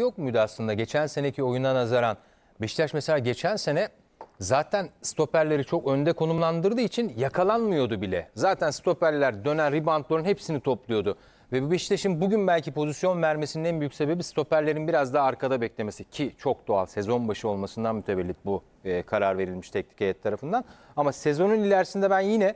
yok muydu aslında geçen seneki oyuna nazaran? Beşiktaş mesela geçen sene zaten stoperleri çok önde konumlandırdığı için yakalanmıyordu bile. Zaten stoperler dönen reboundların hepsini topluyordu. Ve bu Beşiktaş'ın bugün belki pozisyon vermesinin en büyük sebebi stoperlerin biraz daha arkada beklemesi. Ki çok doğal sezon başı olmasından mütevellit bu e, karar verilmiş teknik heyet tarafından. Ama sezonun ilerisinde ben yine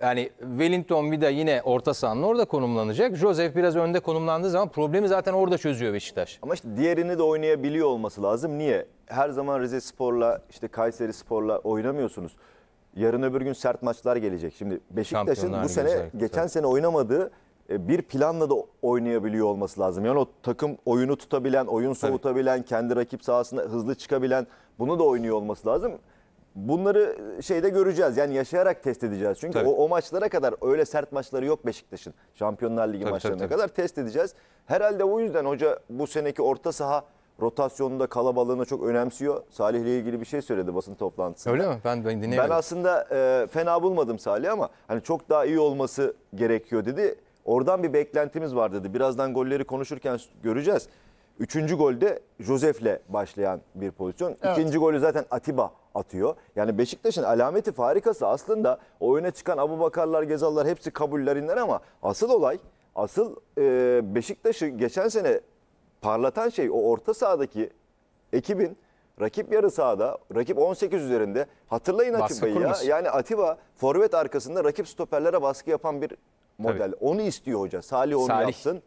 yani Wellington Vida yine orta sahanın orada konumlanacak. Joseph biraz önde konumlandığı zaman problemi zaten orada çözüyor Beşiktaş. Ama işte diğerini de oynayabiliyor olması lazım. Niye? Her zaman Rize Spor'la işte Kayseri Spor'la oynamıyorsunuz. Yarın öbür gün sert maçlar gelecek. Şimdi Beşiktaş'ın bu sene özellikle. geçen sene oynamadığı e, bir planla da oynayabiliyor olması lazım. Yani o takım oyunu tutabilen, oyun soğutabilen, kendi rakip sahasına hızlı çıkabilen bunu da oynuyor olması lazım bunları e, şeyde göreceğiz. Yani yaşayarak test edeceğiz. Çünkü o, o maçlara kadar öyle sert maçları yok Beşiktaş'ın. Şampiyonlar Ligi tabii, maçlarına tabii, tabii. kadar test edeceğiz. Herhalde o yüzden hoca bu seneki orta saha rotasyonunda kalabalığını çok önemsiyor. Salihle ilgili bir şey söyledi basın toplantısında. Öyle mi? Ben ben dinleyemedim. Ben aslında e, fena bulmadım Salih ama hani çok daha iyi olması gerekiyor dedi. Oradan bir beklentimiz var dedi. Birazdan golleri konuşurken göreceğiz. Üçüncü golde Josef'le başlayan bir pozisyon. Evet. İkinci golü zaten Atiba atıyor. Yani Beşiktaş'ın alameti farikası aslında o öne çıkan Abu Bakarlar, Gezallar hepsi kabullerinden ama asıl olay, asıl e, Beşiktaş'ı geçen sene parlatan şey o orta sahadaki ekibin rakip yarı sahada, rakip 18 üzerinde. Hatırlayın Atiba'yı ya. Yani Atiba forvet arkasında rakip stoperlere baskı yapan bir model. Tabii. Onu istiyor hoca. Salih onu Salih. yapsın.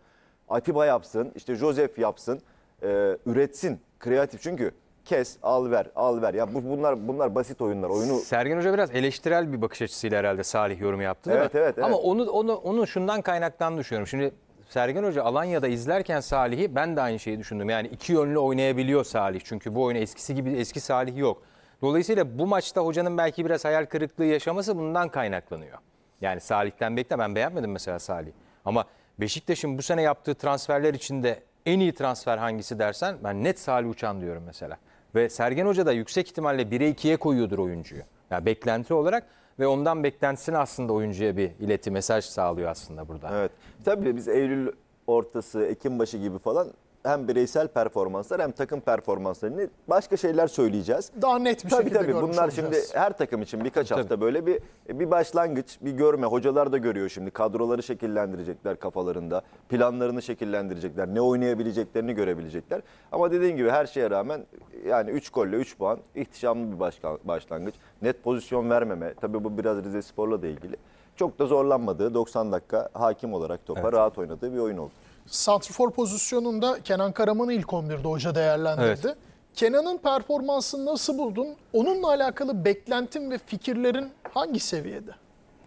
Atiba yapsın, işte Joseph yapsın, e, üretsin, kreatif. Çünkü kes, al ver, al ver. Ya bu, bunlar bunlar basit oyunlar. Oyunu Sergen Hoca biraz eleştirel bir bakış açısıyla herhalde Salih yorum yaptı Evet, evet, evet. Ama onu onu onu şundan kaynaktan düşünüyorum. Şimdi Sergen Hoca Alanya'da izlerken Salih'i ben de aynı şeyi düşündüm. Yani iki yönlü oynayabiliyor Salih. Çünkü bu oyun eskisi gibi eski Salih yok. Dolayısıyla bu maçta hocanın belki biraz hayal kırıklığı yaşaması bundan kaynaklanıyor. Yani Salih'ten bekle ben beğenmedim mesela Salih. Ama Beşiktaş'ın bu sene yaptığı transferler içinde en iyi transfer hangisi dersen ben net Salih Uçan diyorum mesela. Ve Sergen Hoca da yüksek ihtimalle 1'e 2'ye koyuyordur oyuncuyu. Yani beklenti olarak ve ondan beklentisini aslında oyuncuya bir ileti mesaj sağlıyor aslında burada. Evet. Tabii biz Eylül ortası, Ekim başı gibi falan hem bireysel performanslar hem takım performanslarını başka şeyler söyleyeceğiz. Daha net bir tabii, şekilde tabii. görmüş Bunlar olacağız. şimdi her takım için birkaç hafta tabii. böyle bir bir başlangıç, bir görme. Hocalar da görüyor şimdi. Kadroları şekillendirecekler kafalarında. Planlarını şekillendirecekler. Ne oynayabileceklerini görebilecekler. Ama dediğim gibi her şeye rağmen yani 3 golle 3 puan ihtişamlı bir başlangıç. Net pozisyon vermeme. Tabii bu biraz Rize Spor'la da ilgili. Çok da zorlanmadığı 90 dakika hakim olarak topa evet. rahat oynadığı bir oyun oldu. Santrfor pozisyonunda Kenan Karaman'ı ilk 11'de hoca değerlendirdi. Evet. Kenan'ın performansını nasıl buldun? Onunla alakalı beklentin ve fikirlerin hangi seviyede?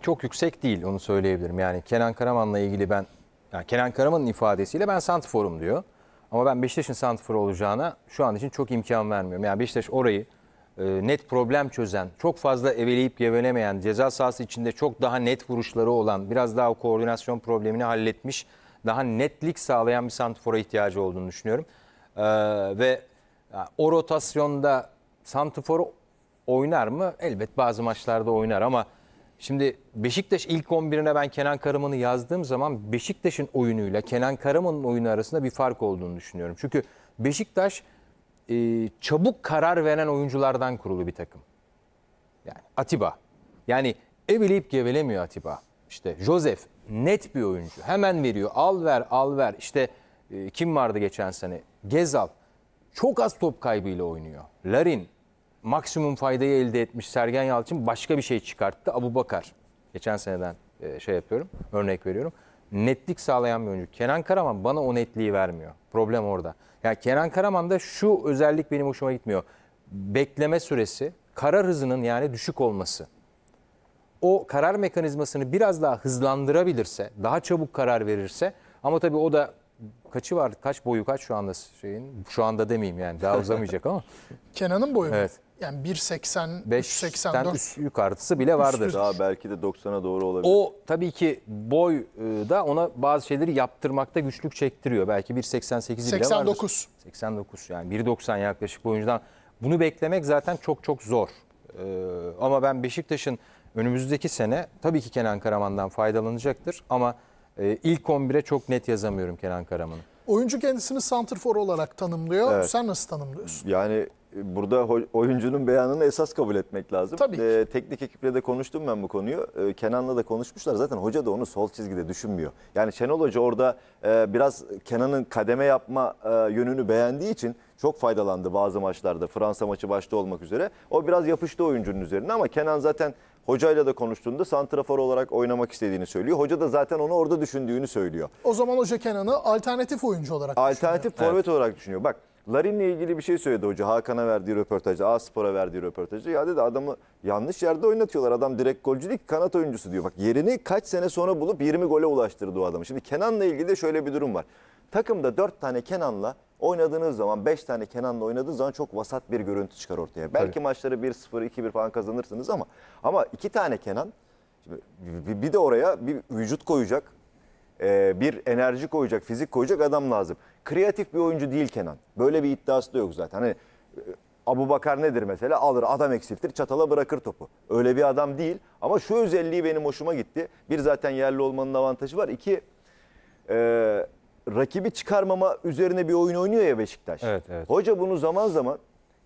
Çok yüksek değil onu söyleyebilirim. Yani Kenan Karaman'la ilgili ben yani Kenan Karaman'ın ifadesiyle ben santrforum diyor. Ama ben Beşiktaş'ın santrforu olacağına şu an için çok imkan vermiyorum. Yani Beşiktaş orayı e, net problem çözen, çok fazla eveleyip gevelemeyen, ceza sahası içinde çok daha net vuruşları olan, biraz daha koordinasyon problemini halletmiş, daha netlik sağlayan bir santifora ihtiyacı olduğunu düşünüyorum. Ee, ve e, o rotasyonda santifor oynar mı? Elbet bazı maçlarda oynar ama şimdi Beşiktaş ilk 11'ine ben Kenan Karaman'ı yazdığım zaman Beşiktaş'ın oyunuyla Kenan Karaman'ın oyunu arasında bir fark olduğunu düşünüyorum. Çünkü Beşiktaş e, çabuk karar veren oyunculardan kurulu bir takım. Yani Atiba. Yani eveleyip gevelemiyor Atiba. İşte Joseph net bir oyuncu. Hemen veriyor. Al ver al ver. İşte e, kim vardı geçen sene? Gezal. Çok az top kaybıyla oynuyor. Larin maksimum faydayı elde etmiş. Sergen Yalçın başka bir şey çıkarttı. Abu Bakar. Geçen seneden e, şey yapıyorum. Örnek veriyorum. Netlik sağlayan bir oyuncu. Kenan Karaman bana o netliği vermiyor. Problem orada. Ya Kenan Karaman'da şu özellik benim hoşuma gitmiyor. Bekleme süresi, karar hızının yani düşük olması. O karar mekanizmasını biraz daha hızlandırabilirse, daha çabuk karar verirse ama tabii o da kaçı var? Kaç boyu kaç şu anda şeyin? Şu anda demeyeyim yani daha uzamayacak ama. Kenan'ın boyu mu? Evet yani 1.80, 3.84 üst yukarısı bile vardır. Daha belki de 90'a doğru olabilir. O tabii ki boy e, da ona bazı şeyleri yaptırmakta güçlük çektiriyor. Belki 1.88'i bile vardır. 89. 89 Yani 1.90 yaklaşık oyuncudan Bunu beklemek zaten çok çok zor. E, ama ben Beşiktaş'ın önümüzdeki sene tabii ki Kenan Karaman'dan faydalanacaktır. Ama e, ilk 11'e çok net yazamıyorum Kenan Karaman'ı. Oyuncu kendisini santrfor olarak tanımlıyor. Evet. Sen nasıl tanımlıyorsun? Yani burada oyuncunun beyanını esas kabul etmek lazım. Tabii ki. Ee, teknik ekiple de konuştum ben bu konuyu. Ee, Kenan'la da konuşmuşlar. Zaten hoca da onu sol çizgide düşünmüyor. Yani Şenol Hoca orada e, biraz Kenan'ın kademe yapma e, yönünü beğendiği için çok faydalandı bazı maçlarda. Fransa maçı başta olmak üzere. O biraz yapıştı oyuncunun üzerine ama Kenan zaten hocayla da konuştuğunda santrafor olarak oynamak istediğini söylüyor. Hoca da zaten onu orada düşündüğünü söylüyor. O zaman Hoca Kenan'ı alternatif oyuncu olarak Alternatif forvet evet. olarak düşünüyor. Bak Larin'le ilgili bir şey söyledi hoca Hakan'a verdiği röportajda, A-Spor'a verdiği röportajda. Ya dedi adamı yanlış yerde oynatıyorlar. Adam direkt golcü değil kanat oyuncusu diyor. Bak yerini kaç sene sonra bulup 20 gole ulaştırdı o adamı. Şimdi Kenan'la ilgili de şöyle bir durum var. Takımda 4 tane Kenan'la oynadığınız zaman 5 tane Kenan'la oynadığınız zaman çok vasat bir görüntü çıkar ortaya. Belki Tabii. maçları 1-0, 2-1 falan kazanırsınız ama ama 2 tane Kenan Şimdi bir de oraya bir vücut koyacak e, bir enerji koyacak, fizik koyacak adam lazım. Kreatif bir oyuncu değil Kenan. Böyle bir iddiası da yok zaten. Hani e, Abu Bakar nedir mesela? Alır adam eksiltir çatala bırakır topu. Öyle bir adam değil ama şu özelliği benim hoşuma gitti. Bir zaten yerli olmanın avantajı var. İki e, rakibi çıkarmama üzerine bir oyun oynuyor ya Beşiktaş. Evet, evet. Hoca bunu zaman zaman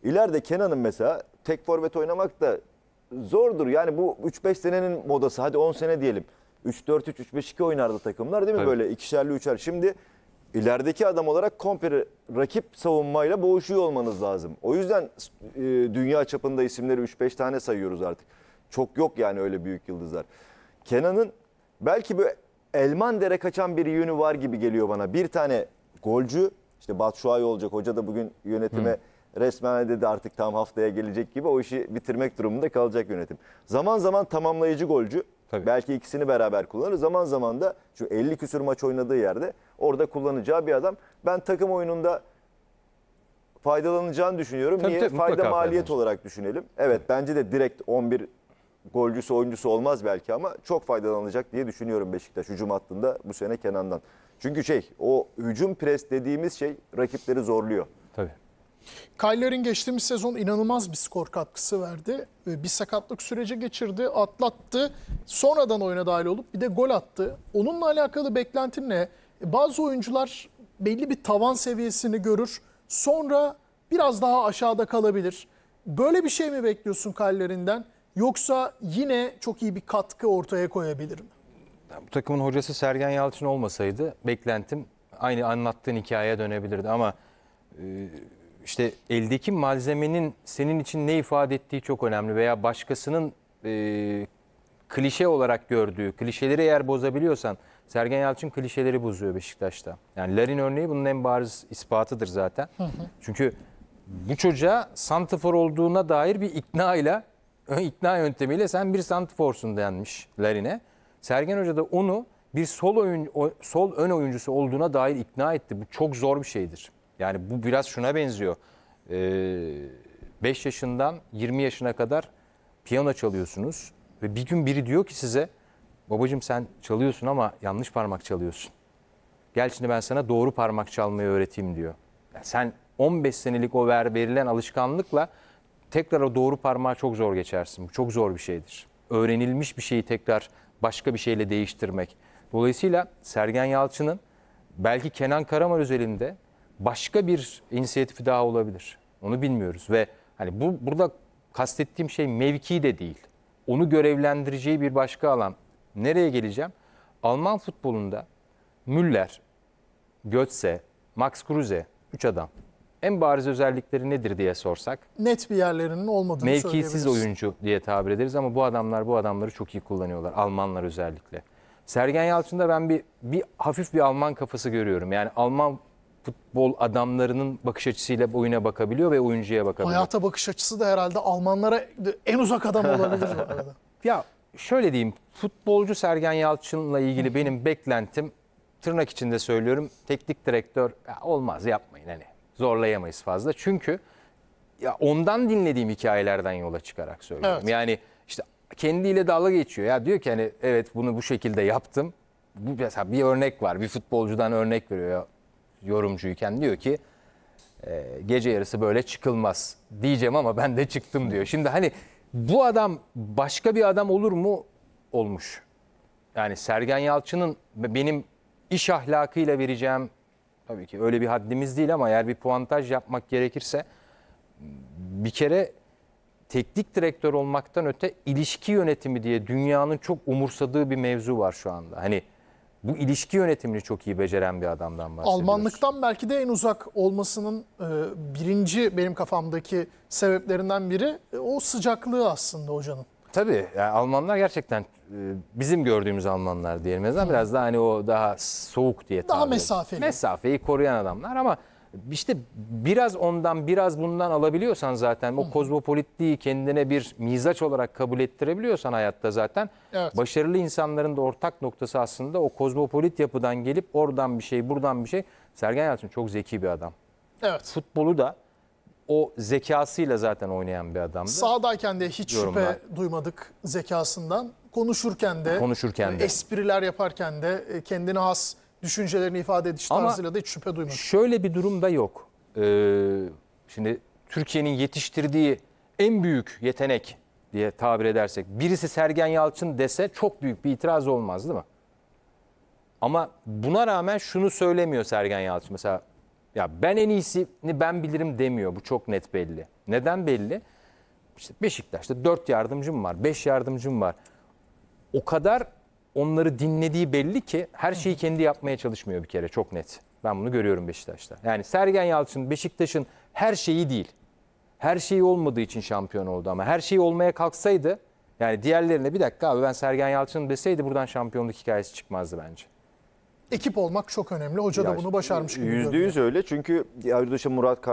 ileride Kenan'ın mesela tek forvet oynamak da zordur. Yani bu 3-5 senenin modası hadi 10 sene diyelim. 3-4-3-3-5-2 oynardı takımlar değil mi? Tabii. Böyle ikişerli üçer. Şimdi ilerideki adam olarak komple rakip savunmayla boğuşuyor olmanız lazım. O yüzden e, dünya çapında isimleri 3-5 tane sayıyoruz artık. Çok yok yani öyle büyük yıldızlar. Kenan'ın belki böyle elman dere kaçan bir yönü var gibi geliyor bana. Bir tane golcü işte Batshuayi olacak. Hoca da bugün yönetime Hı. resmen dedi artık tam haftaya gelecek gibi o işi bitirmek durumunda kalacak yönetim. Zaman zaman tamamlayıcı golcü Tabii. Belki ikisini beraber kullanır. Zaman zaman da şu 50 küsür maç oynadığı yerde orada kullanacağı bir adam. Ben takım oyununda faydalanacağını düşünüyorum. Tabii, Niye? Tabii, Fayda maliyet faydalı. olarak düşünelim. Evet bence de direkt 11 golcüsü oyuncusu olmaz belki ama çok faydalanacak diye düşünüyorum Beşiktaş hücum hattında bu sene Kenan'dan. Çünkü şey o hücum pres dediğimiz şey rakipleri zorluyor. Tabii. Kyler'in geçtiğimiz sezon inanılmaz bir skor katkısı verdi. Bir sakatlık süreci geçirdi, atlattı. Sonradan oyuna dahil olup bir de gol attı. Onunla alakalı beklentin ne? E, bazı oyuncular belli bir tavan seviyesini görür. Sonra biraz daha aşağıda kalabilir. Böyle bir şey mi bekliyorsun Kyler'inden? Yoksa yine çok iyi bir katkı ortaya koyabilir mi? Bu takımın hocası Sergen Yalçın olmasaydı beklentim aynı anlattığın hikayeye dönebilirdi ama... E işte eldeki malzemenin senin için ne ifade ettiği çok önemli veya başkasının e, klişe olarak gördüğü, klişeleri eğer bozabiliyorsan Sergen Yalçın klişeleri bozuyor Beşiktaş'ta. Yani Larin örneği bunun en bariz ispatıdır zaten. Hı hı. Çünkü bu çocuğa santifor olduğuna dair bir ikna ile ikna yöntemiyle sen bir santiforsun denmiş Larin'e. Sergen Hoca da onu bir sol oyun sol ön oyuncusu olduğuna dair ikna etti. Bu çok zor bir şeydir. Yani bu biraz şuna benziyor. Ee, yaşından 20 yaşına kadar piyano çalıyorsunuz ve bir gün biri diyor ki size babacım sen çalıyorsun ama yanlış parmak çalıyorsun. Gel şimdi ben sana doğru parmak çalmayı öğreteyim diyor. Yani sen 15 senelik o ver, verilen alışkanlıkla tekrar o doğru parmağa çok zor geçersin. Bu çok zor bir şeydir. Öğrenilmiş bir şeyi tekrar başka bir şeyle değiştirmek. Dolayısıyla Sergen Yalçın'ın belki Kenan Karaman özelinde başka bir inisiyatifi daha olabilir. Onu bilmiyoruz ve hani bu burada kastettiğim şey mevki de değil. Onu görevlendireceği bir başka alan. Nereye geleceğim? Alman futbolunda Müller, Götze, Max Kruse 3 adam. En bariz özellikleri nedir diye sorsak? Net bir yerlerinin olmadığını Mevkisiz oyuncu diye tabir ederiz ama bu adamlar bu adamları çok iyi kullanıyorlar. Almanlar özellikle. Sergen Yalçın'da ben bir, bir hafif bir Alman kafası görüyorum. Yani Alman futbol adamlarının bakış açısıyla oyuna bakabiliyor ve oyuncuya bakabiliyor. Hayata bakış açısı da herhalde Almanlara en uzak adam olabilir. ya şöyle diyeyim futbolcu Sergen Yalçın'la ilgili benim beklentim tırnak içinde söylüyorum teknik direktör ya olmaz yapmayın hani zorlayamayız fazla. Çünkü ya ondan dinlediğim hikayelerden yola çıkarak söylüyorum. Evet. Yani işte kendiyle dalga geçiyor. Ya diyor ki hani evet bunu bu şekilde yaptım. Bu mesela bir örnek var. Bir futbolcudan örnek veriyor. Ya yorumcuyken diyor ki ee, gece yarısı böyle çıkılmaz diyeceğim ama ben de çıktım diyor. Şimdi hani bu adam başka bir adam olur mu? Olmuş. Yani Sergen Yalçın'ın benim iş ahlakıyla vereceğim tabii ki öyle bir haddimiz değil ama eğer bir puantaj yapmak gerekirse bir kere teknik direktör olmaktan öte ilişki yönetimi diye dünyanın çok umursadığı bir mevzu var şu anda. Hani bu ilişki yönetimini çok iyi beceren bir adamdan bahsediyoruz. Almanlıktan belki de en uzak olmasının e, birinci benim kafamdaki sebeplerinden biri e, o sıcaklığı aslında hocanın. Tabii yani Almanlar gerçekten e, bizim gördüğümüz Almanlar diyelim. Biraz daha hani o daha soğuk diye Daha mesafeli. Mesafeyi koruyan adamlar ama işte biraz ondan biraz bundan alabiliyorsan zaten o kozmopolitliği kendine bir mizaç olarak kabul ettirebiliyorsan hayatta zaten evet. başarılı insanların da ortak noktası aslında o kozmopolit yapıdan gelip oradan bir şey buradan bir şey. Sergen Yalçın çok zeki bir adam. Evet. Futbolu da o zekasıyla zaten oynayan bir adamdı. Sağdayken de hiç Yorumlar. şüphe duymadık zekasından. Konuşurken de, konuşurken de, espriler yaparken de e, kendine has düşüncelerini ifade ediş Ama tarzıyla da hiç şüphe duymadım. Şöyle bir durum da yok. Ee, şimdi Türkiye'nin yetiştirdiği en büyük yetenek diye tabir edersek birisi Sergen Yalçın dese çok büyük bir itiraz olmaz değil mi? Ama buna rağmen şunu söylemiyor Sergen Yalçın mesela ya ben en iyisini ben bilirim demiyor. Bu çok net belli. Neden belli? İşte Beşiktaş'ta dört yardımcım var, beş yardımcım var. O kadar onları dinlediği belli ki her şeyi kendi yapmaya çalışmıyor bir kere çok net. Ben bunu görüyorum Beşiktaş'ta. Yani Sergen Yalçın Beşiktaş'ın her şeyi değil. Her şeyi olmadığı için şampiyon oldu ama her şeyi olmaya kalksaydı yani diğerlerine bir dakika abi ben Sergen Yalçın deseydi buradan şampiyonluk hikayesi çıkmazdı bence ekip olmak çok önemli. Hoca ya, da bunu başarmış gibi %100 görünüyor. öyle çünkü Ayrıca Murat Kar